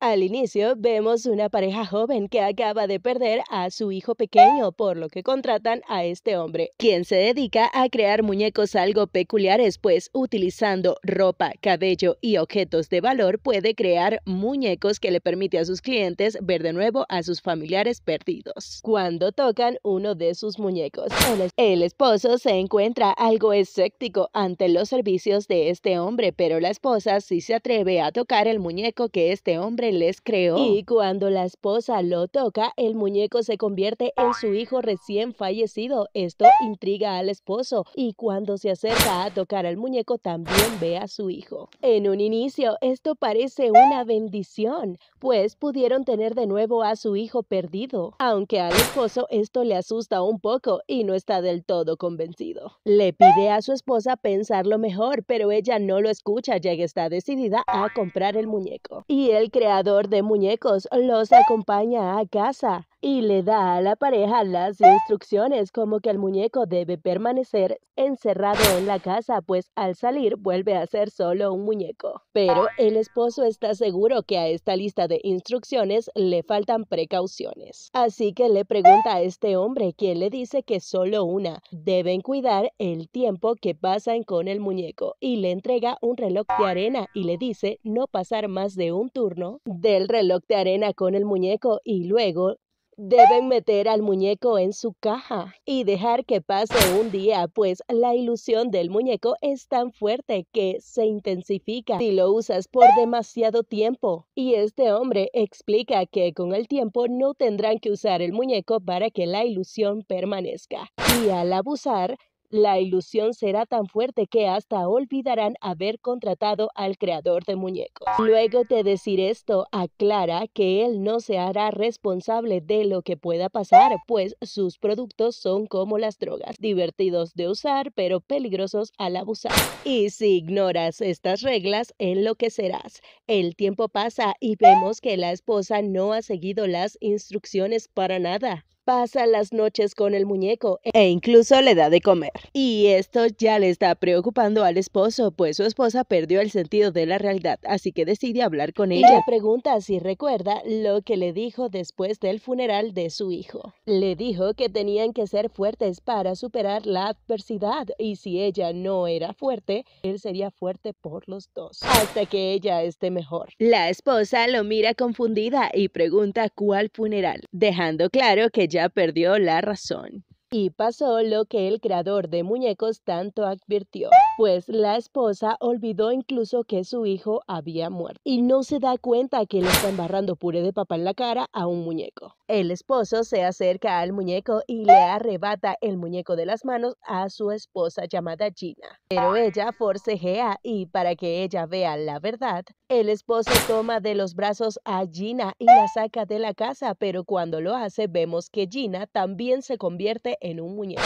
Al inicio vemos una pareja joven que acaba de perder a su hijo pequeño, por lo que contratan a este hombre, quien se dedica a crear muñecos algo peculiares, pues utilizando ropa, cabello y objetos de valor puede crear muñecos que le permite a sus clientes ver de nuevo a sus familiares perdidos. Cuando tocan uno de sus muñecos, el esposo se encuentra algo escéptico ante los servicios de este hombre, pero la esposa sí se atreve a tocar el muñeco que este hombre les creó. Y cuando la esposa lo toca, el muñeco se convierte en su hijo recién fallecido. Esto intriga al esposo y cuando se acerca a tocar al muñeco también ve a su hijo. En un inicio, esto parece una bendición, pues pudieron tener de nuevo a su hijo perdido, aunque al esposo esto le asusta un poco y no está del todo convencido. Le pide a su esposa pensarlo mejor, pero ella no lo escucha ya que está decidida a comprar el muñeco. Y él crea creador de muñecos los acompaña a casa y le da a la pareja las instrucciones como que el muñeco debe permanecer encerrado en la casa, pues al salir vuelve a ser solo un muñeco. Pero el esposo está seguro que a esta lista de instrucciones le faltan precauciones. Así que le pregunta a este hombre, quien le dice que solo una, deben cuidar el tiempo que pasan con el muñeco y le entrega un reloj de arena y le dice no pasar más de un turno del reloj de arena con el muñeco y luego Deben meter al muñeco en su caja y dejar que pase un día, pues la ilusión del muñeco es tan fuerte que se intensifica si lo usas por demasiado tiempo. Y este hombre explica que con el tiempo no tendrán que usar el muñeco para que la ilusión permanezca. Y al abusar, la ilusión será tan fuerte que hasta olvidarán haber contratado al creador de muñecos. Luego de decir esto, aclara que él no se hará responsable de lo que pueda pasar, pues sus productos son como las drogas, divertidos de usar, pero peligrosos al abusar. Y si ignoras estas reglas, enloquecerás. El tiempo pasa y vemos que la esposa no ha seguido las instrucciones para nada pasa las noches con el muñeco e incluso le da de comer. Y esto ya le está preocupando al esposo, pues su esposa perdió el sentido de la realidad, así que decide hablar con ella. Le pregunta si recuerda lo que le dijo después del funeral de su hijo. Le dijo que tenían que ser fuertes para superar la adversidad y si ella no era fuerte, él sería fuerte por los dos, hasta que ella esté mejor. La esposa lo mira confundida y pregunta cuál funeral, dejando claro que ya perdió la razón. Y pasó lo que el creador de muñecos tanto advirtió, pues la esposa olvidó incluso que su hijo había muerto y no se da cuenta que le está embarrando puré de papa en la cara a un muñeco. El esposo se acerca al muñeco y le arrebata el muñeco de las manos a su esposa llamada Gina. Pero ella forcejea y para que ella vea la verdad, el esposo toma de los brazos a Gina y la saca de la casa, pero cuando lo hace vemos que Gina también se convierte en un muñeco.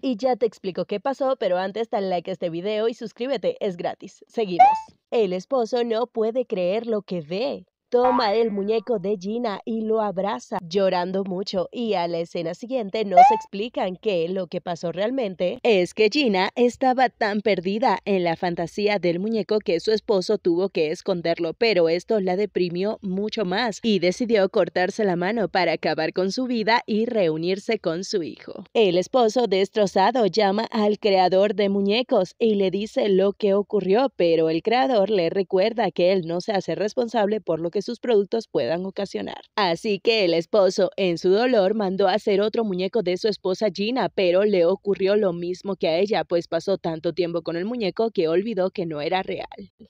Y ya te explico qué pasó, pero antes dale like a este video y suscríbete, es gratis. Seguimos. El esposo no puede creer lo que ve toma el muñeco de Gina y lo abraza, llorando mucho. Y a la escena siguiente nos explican que lo que pasó realmente es que Gina estaba tan perdida en la fantasía del muñeco que su esposo tuvo que esconderlo, pero esto la deprimió mucho más y decidió cortarse la mano para acabar con su vida y reunirse con su hijo. El esposo destrozado llama al creador de muñecos y le dice lo que ocurrió, pero el creador le recuerda que él no se hace responsable por lo que sus productos puedan ocasionar. Así que el esposo, en su dolor, mandó a hacer otro muñeco de su esposa Gina, pero le ocurrió lo mismo que a ella, pues pasó tanto tiempo con el muñeco que olvidó que no era real.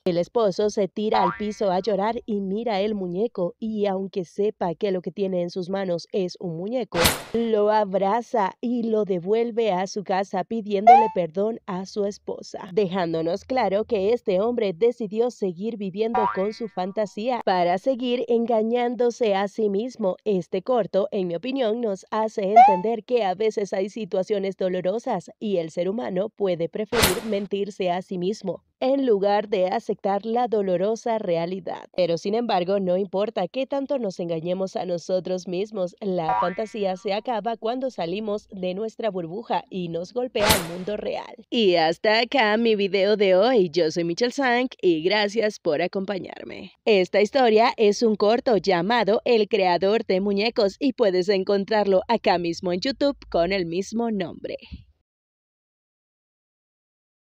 El esposo se tira al piso a llorar y mira el muñeco, y aunque sepa que lo que tiene en sus manos es un muñeco, lo abraza y lo devuelve a su casa pidiéndole perdón a su esposa, dejándonos claro que este hombre decidió seguir viviendo con su fantasía para seguir engañándose a sí mismo. Este corto, en mi opinión, nos hace entender que a veces hay situaciones dolorosas y el ser humano puede preferir mentirse a sí mismo en lugar de aceptar la dolorosa realidad. Pero sin embargo, no importa qué tanto nos engañemos a nosotros mismos, la fantasía se acaba cuando salimos de nuestra burbuja y nos golpea el mundo real. Y hasta acá mi video de hoy. Yo soy Michelle Sank y gracias por acompañarme. Esta historia es un corto llamado El creador de muñecos y puedes encontrarlo acá mismo en YouTube con el mismo nombre.